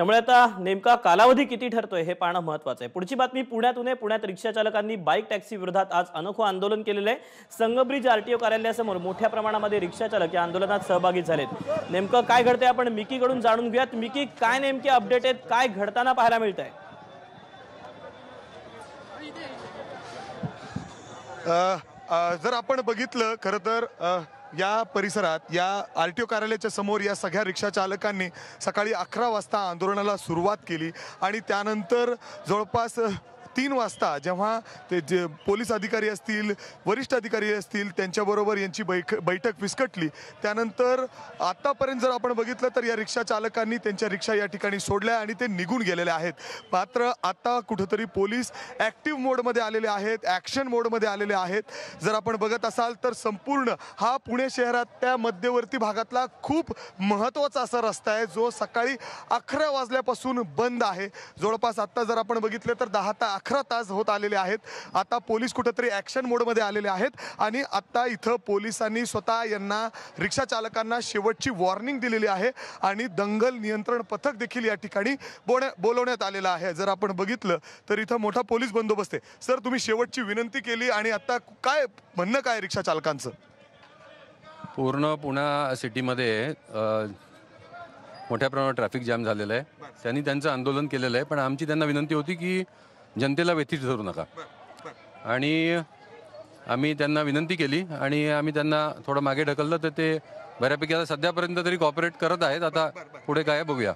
त्यामुळे आता नेमका कालावधी किती ठरतोय हे पाहणं महत्वाचं आहे पुढची बातमी पुण्यातून आहे पुण्यात रिक्षा चालकांनी बाईक टॅक्सी विरोधात आज अनोखं आंदोलन केलेलं आहे संगब्रिज आरटीओ कार्यालयासमोर मोठ्या प्रमाणामध्ये रिक्षा चालक या आंदोलनात सहभागी झालेत नेमकं काय घडतंय आपण मिकीकडून जाणून घेऊयात मिकी काय नेमके अपडेट आहेत काय घडताना पाहायला मिळत आहे जर आपण बघितलं खरं तर या परिसरात या आर टी ओ कार्यालयाच्या समोर या सगळ्या रिक्षा चालकांनी सकाळी अकरा वाजता आंदोलनाला सुरुवात केली आणि त्यानंतर जवळपास तीन वाजता जेव्हा ते जे पोलीस अधिकारी असतील वरिष्ठ अधिकारी असतील त्यांच्याबरोबर यांची बैठ बैठक विस्कटली त्यानंतर आत्तापर्यंत जर आपण बघितलं तर या रिक्षा चालकांनी त्यांच्या रिक्षा या ठिकाणी सोडल्या आणि ते निघून गेलेले आहेत मात्र आत्ता कुठंतरी पोलीस ॲक्टिव्ह मोडमध्ये आलेले आहेत ॲक्शन मोडमध्ये आलेले आहेत जर आपण बघत असाल तर संपूर्ण हा पुणे शहरात त्या मध्यवर्ती भागातला खूप महत्त्वाचा असा रस्ता आहे जो सकाळी अकरा वाजल्यापासून बंद आहे जवळपास आत्ता जर आपण बघितलं तर दहा ता अकरा तास होत आलेले आहेत आता पोलीस कुठंतरी ॲक्शन मोडमध्ये आलेले आहेत आणि आत्ता इथं पोलिसांनी स्वतः यांना रिक्षा चालकांना शेवटची वॉर्निंग दिलेली आहे आणि दंगल नियंत्रण पथक देखील या ठिकाणी बोलवण्यात आलेलं आहे जर आपण बघितलं तर इथं मोठा पोलीस बंदोबस्त आहे सर तुम्ही शेवटची विनंती केली आणि आत्ता काय म्हणणं काय रिक्षा चालकांचं पूर्ण पुणा सिटीमध्ये मोठ्या प्रमाणात ट्रॅफिक जाम झालेलं आहे त्यांनी त्यांचं आंदोलन केलेलं आहे पण आमची त्यांना विनंती होती की जनतेला व्यथित धरू नका आणि आम्ही त्यांना विनंती केली आणि आम्ही त्यांना थोडं मागे ढकललं तर ते बऱ्यापैकी आता सध्यापर्यंत तरी कॉपरेट करत आहेत आता पुढे काय बघूया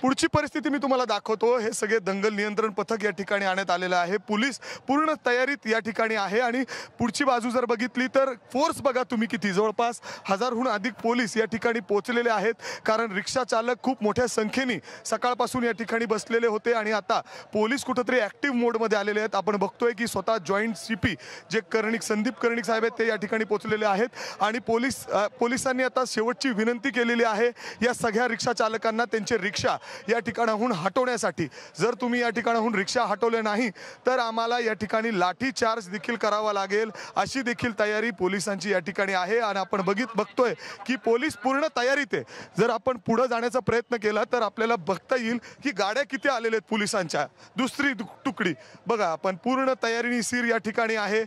पुढची परिस्थिती मी तुम्हाला दाखवतो हे सगळे दंगल नियंत्रण पथक या ठिकाणी आणण्यात आलेलं आहे पोलीस पूर्ण तयारीत या ठिकाणी आहे आणि पुढची बाजू जर बघितली तर फोर्स बघा तुम्ही किती जवळपास हजारहून अधिक पोलीस या ठिकाणी पोहोचलेले आहेत कारण रिक्षा चालक खूप मोठ्या संख्येने सकाळपासून या ठिकाणी बसलेले होते आणि आता पोलीस कुठंतरी ॲक्टिव्ह मोडमध्ये आलेले आहेत आपण बघतोय की स्वतः जॉईंट सी पी जे कर्णिक संदीप कर्णिक साहेब आहेत ते या ठिकाणी पोहोचलेले आहेत आणि पोलीस पोलिसांनी आता शेवटची विनंती केलेली आहे या सगळ्या रिक्षा चालकांना त्यांचे रिक्षा या ठिकाणाहून हटवण्यासाठी जर तुम्ही या ठिकाणाहून रिक्षा हटवले नाही तर आम्हाला या ठिकाणी लाठी चार्ज देखील करावा लागेल अशी देखील तयारी पोलिसांची या ठिकाणी आहे आणि आपण बघित बघतोय की पोलीस पूर्ण तयारीत आहे जर आपण पुढे जाण्याचा प्रयत्न केला तर आपल्याला बघता येईल की गाड्या किती आलेल्या आहेत पोलिसांच्या दुसरी तुकडी बघा आपण पूर्ण तयारीने सीर या ठिकाणी आहे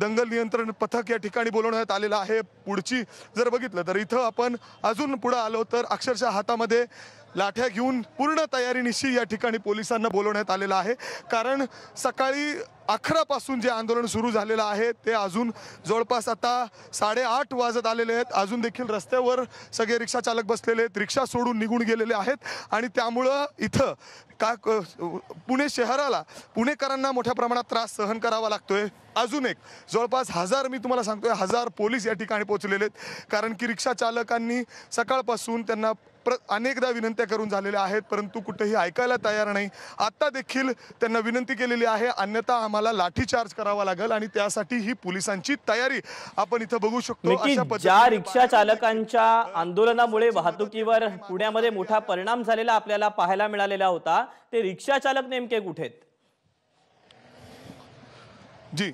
दंगल नियंत्रण पथक या ठिकाणी बोलवण्यात आलेलं आहे पुढची जर बघितलं तर इथं आपण अजून पुढं आलो तर अक्षरशः हातामध्ये लाठ्या घेऊन पूर्ण तयारीनिशी या ठिकाणी पोलिसांना बोलवण्यात आलेलं आहे कारण सकाळी अकरापासून जे आंदोलन सुरू झालेलं आहे ते अजून जवळपास आता साडेआठ वाजत आलेले आहेत अजून देखील रस्त्यावर सगळे रिक्षा चालक बसलेले आहेत रिक्षा सोडून निघून गेलेले आहेत आणि त्यामुळं इथं का पुणे शहराला पुणेकरांना मोठ्या प्रमाणात त्रास सहन करावा लागतोय अजून एक जवळपास हजार मी तुम्हाला सांगतोय हजार पोलीस या ठिकाणी पोहोचलेले आहेत कारण की रिक्षा चालकांनी सकाळपासून त्यांना प्र अनेकदा विनंत्या करून झालेल्या आहेत परंतु कुठेही ऐकायला तयार नाही आत्ता देखील त्यांना विनंती केलेली आहे अन्यथा आम्हाला लाठीचार्ज करावा लागेल आणि त्यासाठी ही पोलिसांची तयारी आपण इथं बघू शकतो ज्या रिक्षा चालकांच्या आंदोलनामुळे वाहतुकीवर पुण्यामध्ये मोठा परिणाम झालेला आपल्याला पाहायला मिळालेला होता ते रिक्षा चालक नेमके कुठेत जी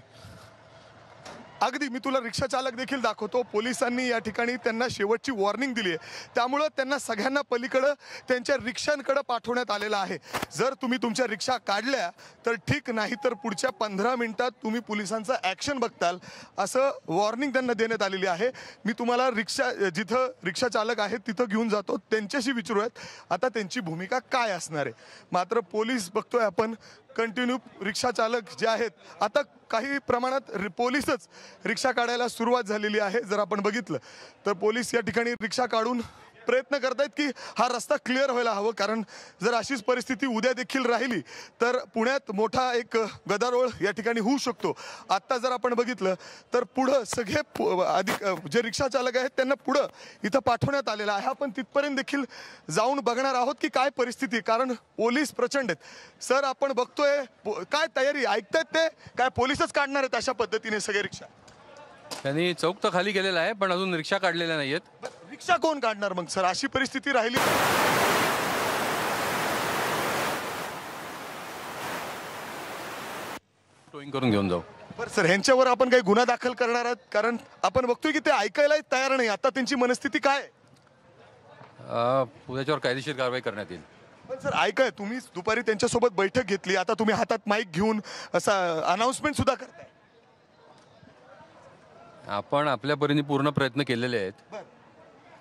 अगदी मी तुला रिक्षा चालक देखील दाखवतो पोलिसांनी या ठिकाणी त्यांना शेवटची वॉर्निंग दिली आहे त्यामुळं त्यांना सगळ्यांना पलीकडं त्यांच्या रिक्षांकडं पाठवण्यात आलेलं आहे जर तुम्ही तुमच्या रिक्षा काढल्या तर ठीक नाही तर पुढच्या पंधरा मिनिटात तुम्ही पोलिसांचं ॲक्शन बघताल असं वॉर्निंग त्यांना देण्यात आलेली आहे मी तुम्हाला रिक्षा जिथं रिक्षा चालक आहेत तिथं घेऊन जातो त्यांच्याशी विचारूयात आता त्यांची भूमिका काय असणार आहे मात्र पोलीस बघतोय आपण कंटिन्यू चालक जे आहेत आता काही प्रमाणात पोलीसच रिक्षा काढायला सुरुवात झालेली आहे जर आपण बघितलं तर पोलीस या ठिकाणी रिक्षा काढून प्रयत्न करतायत की हा रस्ता क्लिअर व्हायला हवं कारण जर अशीच परिस्थिती उद्या देखील राहिली तर पुण्यात मोठा एक गदारोळ या ठिकाणी होऊ शकतो आत्ता जर आपण बघितलं तर पुढं सगळे अधिक जे रिक्षा चालक आहेत त्यांना पुढं इथं पाठवण्यात आलेलं आहे आपण तिथपर्यंत देखील जाऊन बघणार आहोत की काय परिस्थिती कारण पोलीस प्रचंड आहेत सर आपण बघतोय काय तयारी ऐकतायत ते काय पोलीसच काढणार आहेत अशा पद्धतीने सगळे रिक्षा त्यांनी चौक तर खाली गेलेला आहे पण अजून रिक्षा काढलेल्या नाहीयेत रिक्षा कोण काढणार मग सर अशी परिस्थिती राहिली करून घेऊन जाऊ बरं सर ह्यांच्यावर आपण काही गुन्हा दाखल करणार आहात कारण आपण बघतोय की ते ऐकायला तयार नाही आता त्यांची मनस्थिती काय त्याच्यावर कायदेशीर कारवाई करण्यात येईल पण सर ऐकाय तुम्ही दुपारी त्यांच्यासोबत बैठक घेतली आता तुम्ही हातात माईक घेऊन असा अनाऊन्समेंट सुद्धा करताय आपण आपल्या परीने पूर्ण प्रयत्न केलेले आहेत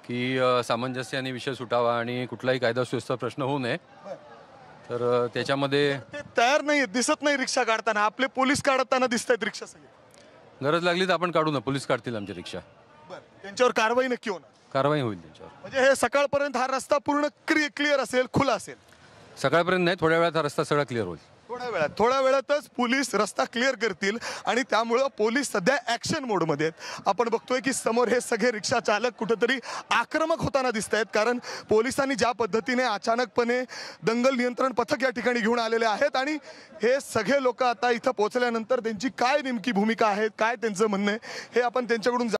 की सामंजस्याने विषय सुटावा आणि कुठलाही कायदा सुव्यवस्था प्रश्न होऊ नये तर त्याच्यामध्ये तयार नाही दिसत नाही रिक्षा काढताना आपले पोलीस काढताना दिसत आहेत रिक्षा गरज लागली तर आपण काढू ना पोलीस काढतील आमची रिक्षा त्यांच्यावर कारवाई नक्की होणार कारवाई होईल त्यांच्यावर म्हणजे हे सकाळपर्यंत हा रस्ता पूर्ण क्लिअर असेल खुला असेल सकाळपर्यंत नाही थोड्या वेळात हा रस्ता सगळा क्लिअर होईल थोड्या वेळात थोड्या वेळातच पोलीस रस्ता क्लिअर करतील आणि त्यामुळं पोलीस सध्या ॲक्शन मोडमध्ये आहेत आपण बघतोय की समोर हे सगळे रिक्षा चालक कुठंतरी आक्रमक होताना दिसत आहेत कारण पोलिसांनी ज्या पद्धतीने अचानकपणे दंगल नियंत्रण पथक या ठिकाणी घेऊन आलेले आहेत आणि हे सगळे लोक आता इथं पोहोचल्यानंतर त्यांची काय नेमकी भूमिका आहे काय त्यांचं म्हणणं आहे हे आपण त्यांच्याकडून